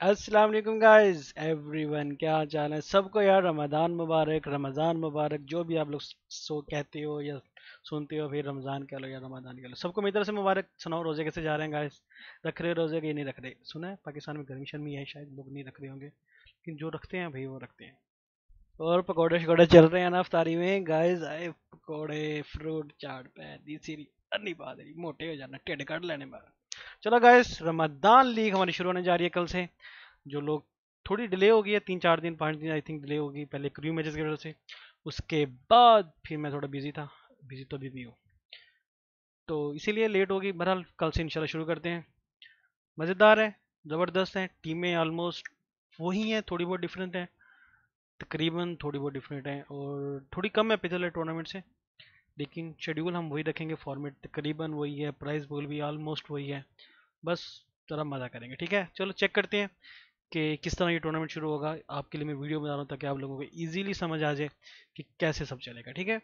Aslam guys every one क्या चाल है सबको यार रमज़ान मुबारक रमज़ान मुबारक जो भी आप लोग सो कहते हो या सुनते हो फिर रमज़ान कह लो या रमज़ान कह लो सबको मेरी तरफ से मुबारक सुनाओ रोज़े कैसे जा रहे हैं गाइस रख रहे रोज़े के नहीं रख रहे सुना है पाकिस्तान में गर्मी शर्मी है शायद लोग नहीं रख रहे होंगे लेकिन जो रखते हैं भाई वो रखते हैं और पकौड़े शकौड़े चल रहे हैं ना अफ्तारी में गाइस आए पकौड़े फ्रूट चाट पैदी सीरी अन्नी बात मोटे हो जाना टेढ़े काट लेने बारा चलो गाइस रमदान लीग हमारी शुरू होने जा रही है कल से जो लोग थोड़ी डिले हो गई है तीन चार दिन पाँच दिन आई थिंक डिले होगी पहले क्रू मैचेस की वजह से उसके बाद फिर मैं थोड़ा बिजी था बिजी तो अभी भी हूँ तो इसीलिए लेट होगी बहरहाल कल से इनशाला शुरू करते हैं मज़ेदार है ज़बरदस्त है टीमें ऑलमोस्ट वही हैं थोड़ी बहुत डिफरेंट हैं तकरीबन थोड़ी बहुत डिफरेंट हैं और थोड़ी कम है पिछले टूर्नामेंट से लेकिन शेड्यूल हम वही रखेंगे फॉर्मेट तकरीबन वही है प्राइस बोल भी ऑलमोस्ट वही है बस ज़रा मज़ा करेंगे ठीक है चलो चेक करते हैं कि किस तरह ये टूर्नामेंट शुरू होगा आपके लिए मैं वीडियो बना रहा हूँ ताकि आप लोगों को ईजिली समझ आ जाए कि कैसे सब चलेगा ठीक है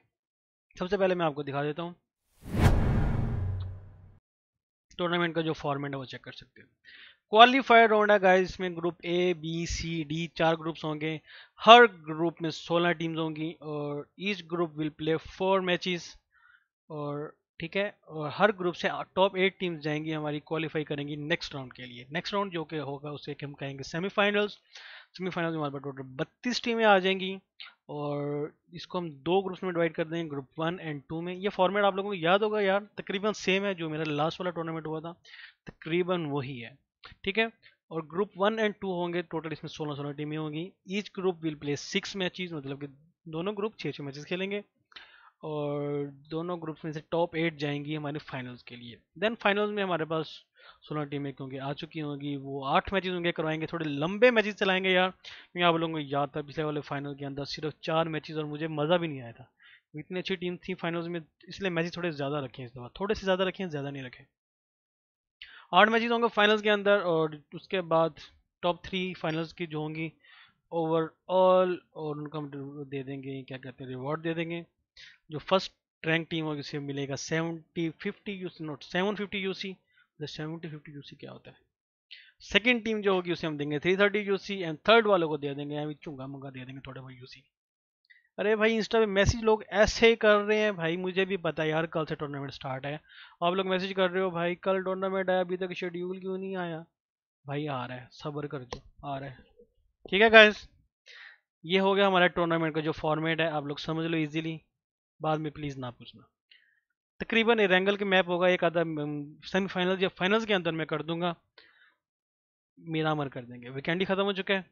सबसे पहले मैं आपको दिखा देता हूँ टूर्नामेंट का जो फॉर्मेट है वो चेक कर सकते हैं क्वालिफायर राउंड है गाइस इसमें group A B C D चार ग्रुप्स होंगे हर ग्रुप में सोलह टीम्स होंगी और each group will play four matches और ठीक है और हर ग्रुप से टॉप एट टीम्स जाएंगी हमारी क्वालिफाई करेंगी नेक्स्ट राउंड के लिए नेक्स्ट राउंड जो कि होगा उसे हम कहेंगे सेमीफाइनल्स सेमीफाइनल्स में हमारे पास टोटल बत्तीस टीमें आ जाएंगी और इसको हम दो ग्रुप्स में डिवाइड कर देंगे ग्रुप वन एंड टू में ये फॉर्मेट आप लोगों को याद होगा यार तकरीबन सेम है जो मेरा लास्ट वाला टूर्नामेंट हुआ था तकरीबन वही है ठीक है और ग्रुप वन एंड टू होंगे टोटल इसमें सोलह सोलह टीमें होंगी each group will play six matches मतलब कि दोनों ग्रुप छः छः मैचेस खेलेंगे और दोनों ग्रुप्स में से टॉप एट जाएंगी हमारे फाइनल्स के लिए देन फाइनल्स में हमारे पास सोलह टीमें क्योंकि आ चुकी होंगी वो आठ मैचेस होंगे करवाएंगे थोड़े लंबे मैचेस चलाएंगे यार क्योंकि आप लोगों को याद था पिछले वाले फाइनल के अंदर सिर्फ चार मैचेस और मुझे मज़ा भी नहीं आया था इतनी अच्छी टीम थी फाइनल्स में इसलिए मैचेज थोड़े ज़्यादा रखे इस दफ़ा थोड़े से ज़्यादा रखे ज़्यादा नहीं रखे आठ मैचेज होंगे फाइनल्स के अंदर और उसके बाद टॉप थ्री फाइनल्स की जो होंगी ओवरऑल और उनका दे देंगे क्या कहते हैं रिवॉर्ड दे देंगे जो फर्स्ट रैंक टीम होगी उसे मिलेगा seventy fifty U not seven fifty U C तो सेवेंटी फिफ्टी यू क्या होता है सेकेंड टीम जो होगी उसे हम देंगे three thirty U C and third वालों को दे देंगे अभी चुंगा मुंगा दे देंगे थोड़े बहुत यू सी अरे भाई इंस्टा पे मैसेज लोग ऐसे ही कर रहे हैं भाई मुझे भी पता है यार कल से टूर्नामेंट स्टार्ट है आप लोग मैसेज कर रहे हो भाई कल टूर्नामेंट आया अभी तक शेड्यूल क्यों नहीं आया भाई आ रहा है सब्र कर दो आ रहा है ठीक है गाइस ये हो गया हमारा टूर्नामेंट का जो फॉर्मेट है आप लोग समझ लो इजीली बाद में प्लीज़ ना पूछना तकरीबन रेंगल के मैप होगा एक आधा सेमीफाइनल या फाइनल्स के अंदर मैं कर दूंगा मीरामर कर देंगे वीकेंड ही ख़त्म हो चुका है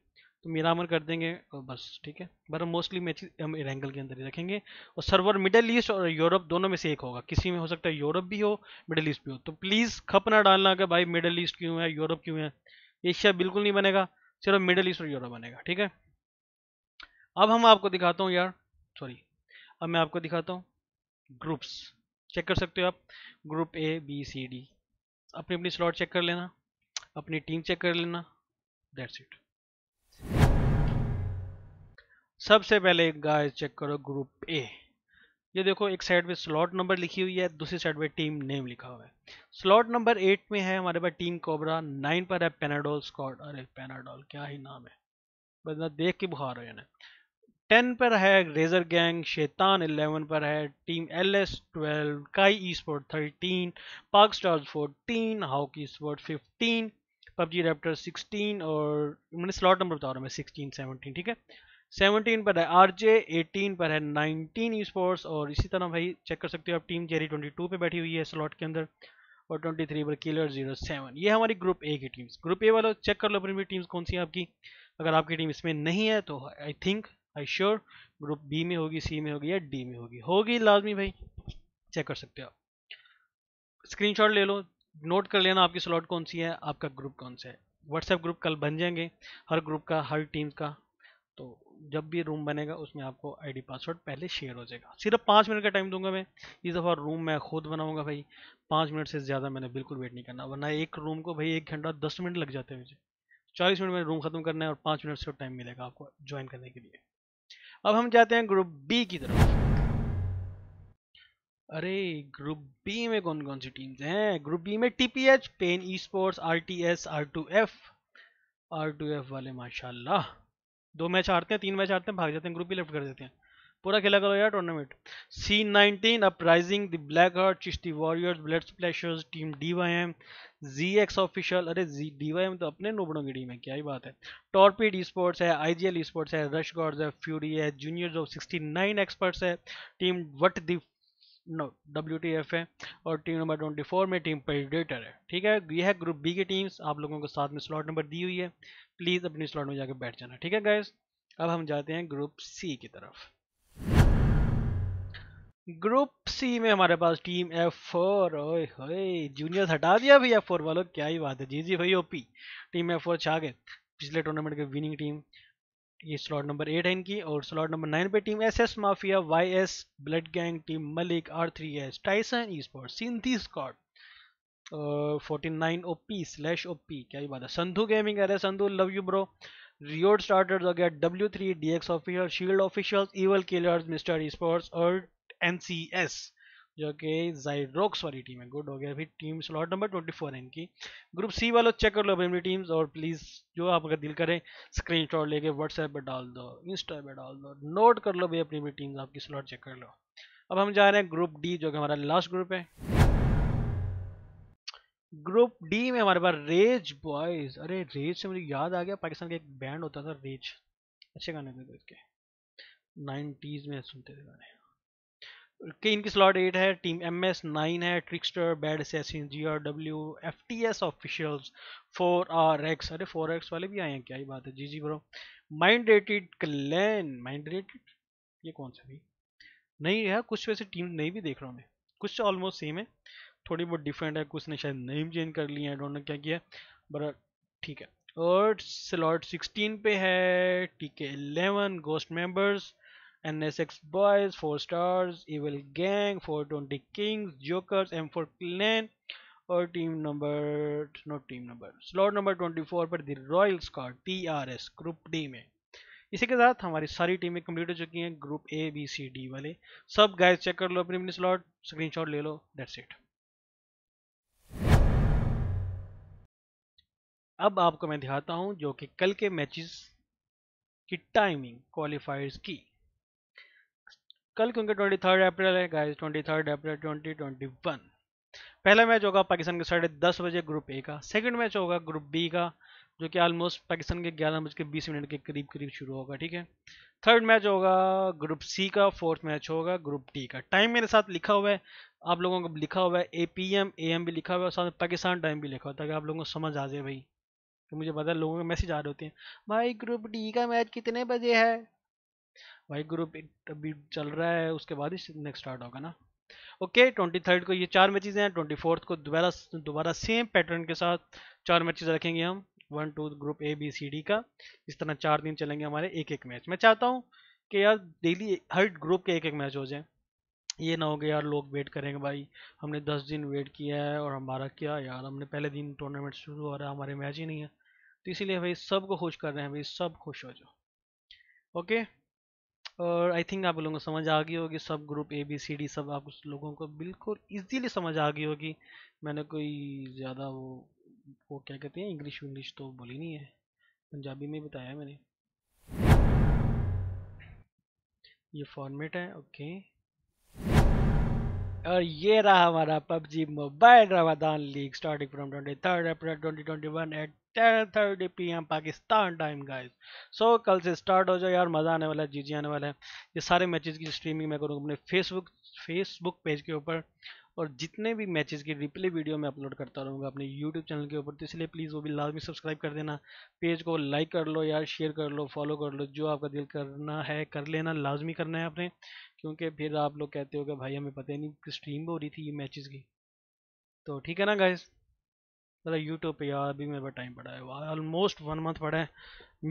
तो मीरामर कर देंगे और बस ठीक है बर मोस्टली मैच हम रेंगल के अंदर ही रखेंगे और सर्वर मिडल ईस्ट और यूरोप दोनों में से एक होगा किसी में हो सकता है यूरोप भी हो मिडल ईस्ट भी हो तो प्लीज़ खप ना डालना कि भाई मिडल ईस्ट क्यों है यूरोप क्यों है एशिया बिल्कुल नहीं बनेगा सिर्फ मिडल ईस्ट और यूरोप बनेगा ठीक है अब हम आपको दिखाता हूँ यार सॉरी अब मैं आपको दिखाता हूँ ग्रुप्स चेक कर सकते हो आप group A B C D अपनी अपनी स्लॉट चेक कर लेना अपनी टीम चेक कर लेना दैट्स इट सबसे पहले गाइस चेक करो ग्रुप ए ये देखो एक साइड पे स्लॉट नंबर लिखी हुई है दूसरी साइड पे टीम नेम लिखा हुआ है स्लॉट नंबर एट में है हमारे पास टीम कोबरा नाइन पर है पेनाडोल स्कॉट अरे पेनाडोल क्या ही नाम है बस ना देख के बुखार हो जाना टेन पर है रेजर गैंग शैतान इलेवन पर है team L S twelve Kai e sport thirteen Pak stars fourteen hockey sport fifteen PUBG raptor sixteen और मैंने स्लॉट नंबर बता रहा हूँ मैं सिक्सटीन सेवनटीन ठीक है सेवनटीन पर है आर जे एटीन पर है नाइनटीन ई स्पोर्ट्स और इसी तरह भाई चेक कर सकते हो आप टीम जेरी ट्वेंटी टू पर बैठी हुई है स्लॉट के अंदर और ट्वेंटी थ्री पर किलर जीरो सेवन ये हमारी ग्रुप ए की टीम्स ग्रुप ए वाला चेक कर लो अपनी टीम्स कौन सी है आपकी अगर आपकी टीम इसमें नहीं है तो I think I sure group B में होगी सी में होगी या डी में होगी होगी लाजमी भाई चेक कर सकते हो आप स्क्रीनशॉट ले लो नोट कर लेना आपकी स्लॉट कौन सी है आपका ग्रुप कौन सा है व्हाट्सएप ग्रुप कल बन जाएंगे हर ग्रुप का हर टीम का तो जब भी रूम बनेगा उसमें आपको आईडी पासवर्ड पहले शेयर हो जाएगा सिर्फ पाँच मिनट का टाइम दूंगा मैं इस दफ़ा रूम मैं खुद बनाऊंगा भाई पाँच मिनट से ज़्यादा मैंने बिल्कुल वेट नहीं करना वरना एक रूम को भाई एक घंटा दस मिनट लग जाते हैं मुझे चालीस मिनट में रूम ख़त्म करना है और पाँच मिनट से टाइम मिलेगा आपको ज्वाइन करने के लिए अब हम जाते हैं ग्रुप बी की तरफ अरे ग्रुप बी में कौन कौन सी टीम्स हैं ग्रुप बी में TPH pen e sports R T S R two F R two F वाले माशाल्लाह दो मैच हारते हैं तीन मैच हारते हैं भाग जाते हैं ग्रुप बी लेफ्ट कर देते हैं पूरा खेला करो यार tournament C nineteen uprising the black heart Chishti warriors blood splashers team D Y M G X official अरे जी डी वाई एम तो अपने नोबड़ों की टीम है क्या ही बात है टॉर्पीड ई स्पोर्ट्स है I G L e sports है रश गॉड्स है फ्यूरी है juniors of sixty nine experts है team what the no W T F है और टीम नंबर ट्वेंटी फोर में टीम पेडिटर है ठीक है यह है ग्रुप बी की टीम्स आप लोगों को साथ में स्लॉट नंबर दी हुई है प्लीज़ अपनी स्लॉट में जाकर बैठ जाना ठीक है गाइज अब हम जाते हैं ग्रुप सी की तरफ ग्रुप सी में हमारे पास team F four OA juniors हटा दिया भाई एफ फोर वालों क्या ही बात है जी जी भाई ओपी टीम एफ फोर छा गए पिछले टूर्नामेंट के विनिंग टीम ये स्लॉट नंबर एट है इनकी और स्लॉट नंबर नाइन पे team S S mafia Y S blood gang team Malik R three S Tyson e sport सिंथी Scott forty nine O P slash ओ क्या ही बात है संधु गेमिंग अरे संधु लव यू ब्रो रियोड स्टार्टर्स हो गया W three D X official shield official evil killers mister e sports और एनसीएस जो कि जाइड्रोक्स वाली टीम है गुड हो गया अभी team slot number twenty four है इनकी ग्रुप सी वालों चेक कर लो अभी अपनी टीम्स और प्लीज़ जो आप अगर दिल करें स्क्रीन शॉट लेके व्हाट्सएप पर डाल दो इंस्टा पर डाल दो नोट कर लो भाई अपनी अपनी टीम्स आपकी स्लॉट चेक कर लो अब हम जा रहे हैं ग्रुप डी जो कि हमारा लास्ट ग्रुप है ग्रुप डी में हमारे पास रेज बॉयज अरे रेज से मुझे याद आ गया पाकिस्तान का एक बैंड होता था रेज अच्छे गाने थे इसके नाइन्टीज़ में सुनते थे गाने किंग की स्लॉट एट है टीम एम एस नाइन है ट्रिक्सटर बैड सेसिन G R W F T S officials four R X अरे फोर एक्स वाले भी आए हैं क्या ही बात है G G bro mind rated clan mind rated ये कौन सा भी नहीं है कुछ वैसे टीम नहीं भी देख रहा हूँ मैं कुछ ऑलमोस्ट तो सेम है थोड़ी बहुत डिफरेंट है कुछ ने शायद नेम चेंज कर लिया है डोंट क्या किया बट uh, ठीक है और स्लॉट सिक्सटीन पे है टीके के eleven ghost members NSX Boys, 4 stars, Evil Gang, 420 Kings, Jokers, M4 Clan और team number no team number slot number 24 पर the royal squad T R S group D में इसी के साथ हमारी सारी टीमें कंप्लीट हो चुकी हैं group A B C D वाले सब गाइस चेक कर लो अपनी अपनी स्लॉट स्क्रीनशॉट ले लो दैट्स इट अब आपको मैं दिखाता हूं जो कि कल के मैचेस की टाइमिंग क्वालिफायर्स की कल क्योंकि ट्वेंटी थर्ड अप्रैल है guys twenty third April twenty twenty one पहला मैच होगा पाकिस्तान के साढ़े दस बजे ग्रुप ए का सेकंड मैच होगा ग्रुप बी का जो कि ऑलमोस्ट पाकिस्तान के ग्यारह बज के बीस मिनट के करीब करीब शुरू होगा ठीक है थर्ड मैच होगा ग्रुप सी का फोर्थ मैच होगा ग्रुप डी का टाइम मेरे साथ लिखा हुआ है आप लोगों को लिखा हुआ है A P M A M भी लिखा हुआ है और साथ में पाकिस्तान टाइम भी लिखा हुआ है ताकि आप लोगों को समझ आ जाए भाई तो मुझे पता है लोगों के मैसेज आ रहे होते हैं भाई ग्रुप डी का मैच कितने बजे है वाई ग्रुप अभी चल रहा है उसके बाद ही नेक्स्ट स्टार्ट होगा ना ओके ट्वेंटी थर्ड को ये चार मैचेज हैं ट्वेंटी फोर्थ को दोबारा दोबारा सेम पैटर्न के साथ चार मैचेज रखेंगे हम one two group A B C D का इस तरह चार दिन चलेंगे हमारे एक एक मैच मैं चाहता हूँ कि यार डेली हर ग्रुप के एक एक मैच हो जाए ये ना हो गया यार लोग वेट करेंगे भाई हमने दस दिन वेट किया है और हमारा क्या यार हमने पहले दिन टूर्नामेंट शुरू हो रहा है हमारे मैच ही नहीं है तो इसीलिए भाई सबको खुश कर रहे हैं भाई सब खुश हो जाओ ओके और आई थिंक आप लोगों को समझ आ गई होगी सब group A B C D सब आप लोगों को बिल्कुल इजीली समझ आ गई होगी मैंने कोई ज़्यादा वो वो क्या कहते हैं इंग्लिश इंग्लिश तो बोली नहीं है पंजाबी में बताया मैंने ये फॉर्मेट है ओके और ये रहा हमारा पबजी मोबाइल रवादान league starting from twenty third April twenty twenty one at ten thirty P M Pakistan time guys so कल से स्टार्ट हो जाए यार मज़ा आने वाला है जी जी आने वाला है ये सारे मैचेस की स्ट्रीमिंग मैं करूँगा अपने फेसबुक फेसबुक पेज के ऊपर और जितने भी मैचेस की रिप्ले वीडियो मैं अपलोड करता रहूँगा अपने यूट्यूब चैनल के ऊपर तो इसलिए प्लीज़ वो भी लाजमी सब्सक्राइब कर देना पेज को लाइक कर लो यार शेयर कर लो फॉलो कर लो जो आपका दिल करना है कर लेना लाजमी करना है आपने क्योंकि फिर आप लोग कहते हो कि भाई हमें पता ही नहीं स्ट्रीम हो रही थी ये मैचेस की तो ठीक है ना गाइज़ ज़रा यूट्यूब मतलब पे यार अभी मेरे पास टाइम पड़ा है ऑलमोस्ट वन मंथ पड़ा है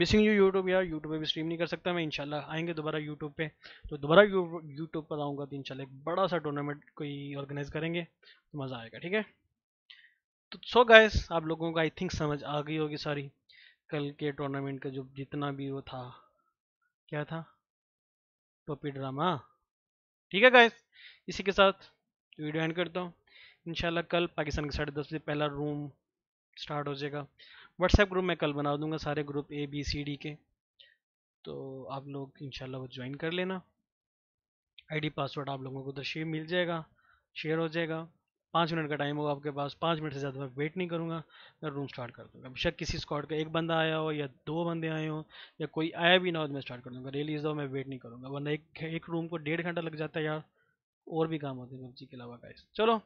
मिसिंग यू यूट्यूब यार यूट्यूब पे भी स्ट्रीम नहीं कर सकता मैं इंशाल्लाह आएंगे दोबारा यूट्यूब पे तो दोबारा यूट्यूब पर आऊँगा तो इंशाल्लाह एक बड़ा सा टूर्नामेंट कोई ऑर्गेनाइज करेंगे तो मज़ा आएगा ठीक है तो सो गाइस आप लोगों को आई थिंक समझ आ गई होगी सारी कल के टूर्नामेंट का जो जितना भी वो था क्या था टोपी ड्रामा ठीक है गाइस इसी के साथ वीडियो एंड करता हूँ इंशाल्लाह कल पाकिस्तान के साढ़े दस बजे पहला रूम स्टार्ट हो जाएगा व्हाट्सएप ग्रुप मैं कल बना दूंगा सारे group A B C D के तो आप लोग शाला वो ज्वाइन कर लेना आईडी पासवर्ड आप लोगों को उधर शेयर मिल जाएगा शेयर हो जाएगा पाँच मिनट का टाइम होगा आपके पास पाँच मिनट से ज़्यादा मैं वेट नहीं करूँगा मैं रूम स्टार्ट कर दूँगा बेशक किसी स्कॉट का एक बंदा आया हो या दो बंदे आए हो या कोई आया भी ना हो तो मैं स्टार्ट कर दूँगा रेली दो मैं वेट नहीं करूँगा वरना एक एक रूम को डेढ़ घंटा लग जाता है यार और भी काम होते हैं पबजी के अलावा का चलो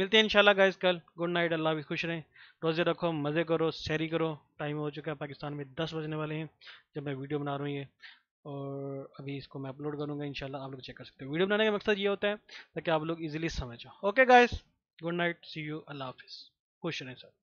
मिलते हैं इंशाल्लाह गाइस कल गुड नाइट अल्लाह भी खुश रहें रोज़े रखो मज़े करो सैरी करो टाइम हो चुका है पाकिस्तान में दस बजने वाले हैं जब मैं वीडियो बना रहा हूँ ये और अभी इसको मैं अपलोड करूँगा इंशाल्लाह आप लोग चेक कर सकते हो वीडियो बनाने का मकसद ये होता है ताकि आप लोग इजीली समझो okay guys good night see you अल्लाह हाफिज़ खुश रहें सर